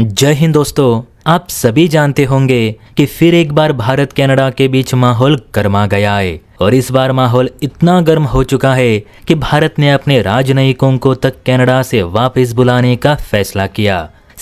जय हिंद दोस्तों आप सभी जानते होंगे कि फिर एक बार भारत कनाडा के बीच माहौल गर्मा गया है और इस बार माहौल इतना गर्म हो चुका है कि भारत ने अपने राजनयिकों को तक कनाडा से वापस बुलाने का फैसला किया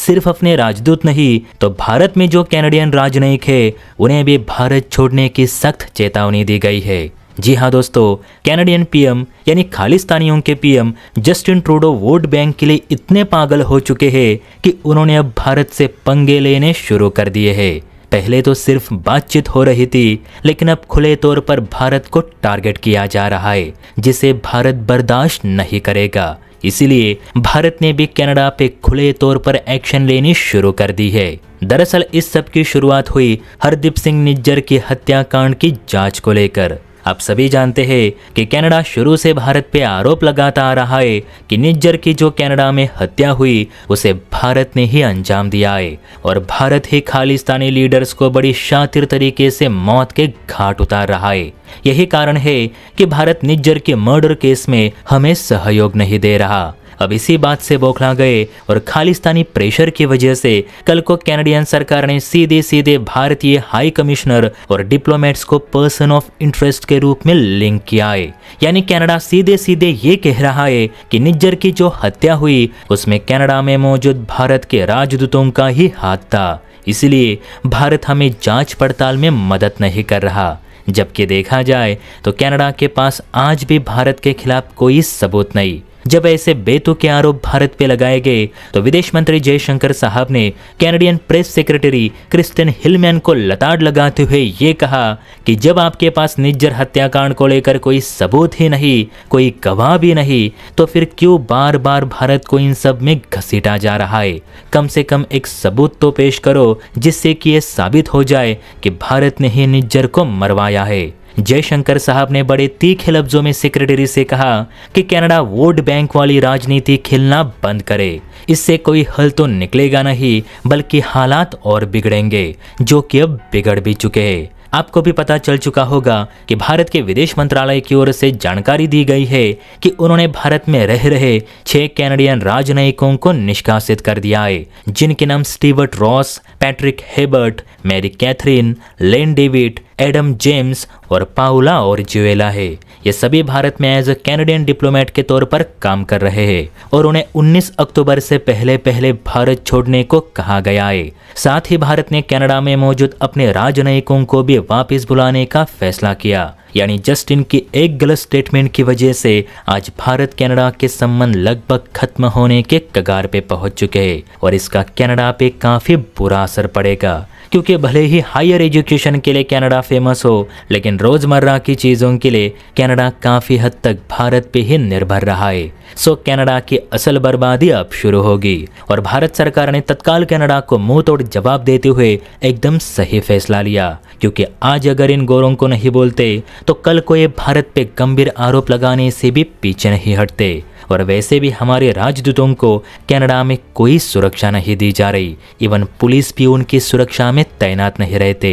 सिर्फ अपने राजदूत नहीं तो भारत में जो कैनेडियन राजनयिक है उन्हें भी भारत छोड़ने की सख्त चेतावनी दी गई है जी हाँ दोस्तों कैनेडियन पीएम यानी खालिस्तानियों के PM Justin Trudeau vote bank के लिए इतने पागल हो चुके हैं कि उन्होंने अब भारत से पंगे लेने शुरू कर दिए हैं पहले तो सिर्फ बातचीत हो रही थी लेकिन अब खुले तौर पर भारत को टारगेट किया जा रहा है जिसे भारत बर्दाश्त नहीं करेगा इसीलिए भारत ने भी कनाडा पे खुले तौर पर एक्शन लेनी शुरू कर दी है दरअसल इस सब की शुरुआत हुई हरदीप सिंह निज्जर की हत्याकांड की जांच को लेकर आप सभी जानते हैं कि कनाडा शुरू से भारत पे आरोप लगाता आ रहा है कि निज्जर की जो कनाडा में हत्या हुई उसे भारत ने ही अंजाम दिया है और भारत ही खालिस्तानी लीडर्स को बड़ी शातिर तरीके से मौत के घाट उतार रहा है यही कारण है कि भारत निज्जर के मर्डर केस में हमें सहयोग नहीं दे रहा अब इसी बात से बौखला गए और खालिस्तानी प्रेशर की वजह से कल को कैनेडियन सरकार ने सीधे सीधे भारतीय हाई कमिश्नर और डिप्लोमेट्स को पर्सन ऑफ इंटरेस्ट के रूप में लिंक किया है यानी कनाडा सीधे सीधे ये कह रहा है कि निज्जर की जो हत्या हुई उसमें कनाडा में मौजूद भारत के राजदूतों का ही हाथ था इसलिए भारत हमें जांच पड़ताल में मदद नहीं कर रहा जबकि देखा जाए तो कनाडा के पास आज भी भारत के खिलाफ कोई सबूत नहीं जब ऐसे बेतु के आरोप भारत पे लगाए गए तो विदेश मंत्री जयशंकर साहब ने Canadian press secretary Kristen Hillman को लताड़ लगाते हुए ये कहा कि जब आपके पास निज्जर हत्याकांड को लेकर कोई सबूत ही नहीं कोई गवाह भी नहीं तो फिर क्यों बार बार भारत को इन सब में घसीटा जा रहा है कम से कम एक सबूत तो पेश करो जिससे कि यह साबित हो जाए कि भारत ने ही निज्जर को मरवाया है जयशंकर साहब ने बड़े तीखे लफ्जों में सेक्रेटरी से कहा कि कनाडा वोट बैंक वाली राजनीति खेलना बंद करे इससे कोई हल तो निकलेगा नहीं बल्कि हालात और बिगड़ेंगे जो कि अब बिगड़ भी चुके हैं आपको भी पता चल चुका होगा कि भारत के विदेश मंत्रालय की ओर से जानकारी दी गई है कि उन्होंने भारत में रह रहे छह कैनेडियन राजनयिकों को निष्कासित कर दिया है जिनके नाम Stewart Ross Patrick Hebert Marie Catherine Lane David Adam James और पाउला और ज्वेला है ये सभी भारत में एज अ कैनेडियन डिप्लोमेट के तौर पर काम कर रहे हैं और उन्हें 19 अक्टूबर से पहले पहले भारत छोड़ने को कहा गया है साथ ही भारत ने कनाडा में मौजूद अपने राजनयिकों को भी वापस बुलाने का फैसला किया यानी जस्टिन की एक गलत स्टेटमेंट की वजह से आज भारत कनाडा के संबंध लगभग खत्म होने के कगार पे पहुंच चुके हैं और इसका कनाडा पे काफी बुरा असर पड़ेगा क्योंकि भले ही हायर एजुकेशन के लिए कनाडा फेमस हो लेकिन रोजमर्रा की चीज़ों के लिए कनाडा काफ़ी हद तक भारत पे ही निर्भर रहा है सो कनाडा की असल बर्बादी अब शुरू होगी और भारत सरकार ने तत्काल कनाडा को मुंह तोड़ जवाब देते हुए एकदम सही फैसला लिया क्योंकि आज अगर इन गोरों को नहीं बोलते तो कल को ये भारत पे गंभीर आरोप लगाने से भी पीछे नहीं हटते और वैसे भी हमारे राजदूतों को कनाडा में कोई सुरक्षा नहीं दी जा रही इवन पुलिस भी उनकी सुरक्षा में में तैनात नहीं रहते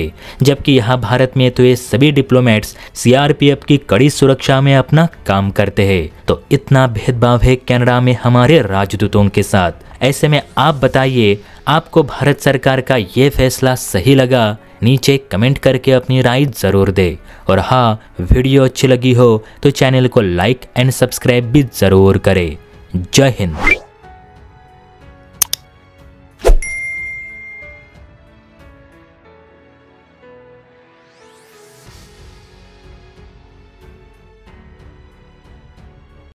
जबकि यहाँ भारत में तो ये सभी डिप्लोमेट्स सीआरपीएफ की कड़ी सुरक्षा में अपना काम करते हैं तो इतना भेदभाव है कनाडा में हमारे राजदूतों के साथ ऐसे में आप बताइए आपको भारत सरकार का ये फैसला सही लगा नीचे कमेंट करके अपनी राय ज़रूर दे और हाँ वीडियो अच्छी लगी हो तो चैनल को लाइक एंड सब्सक्राइब भी ज़रूर करें जय हिंद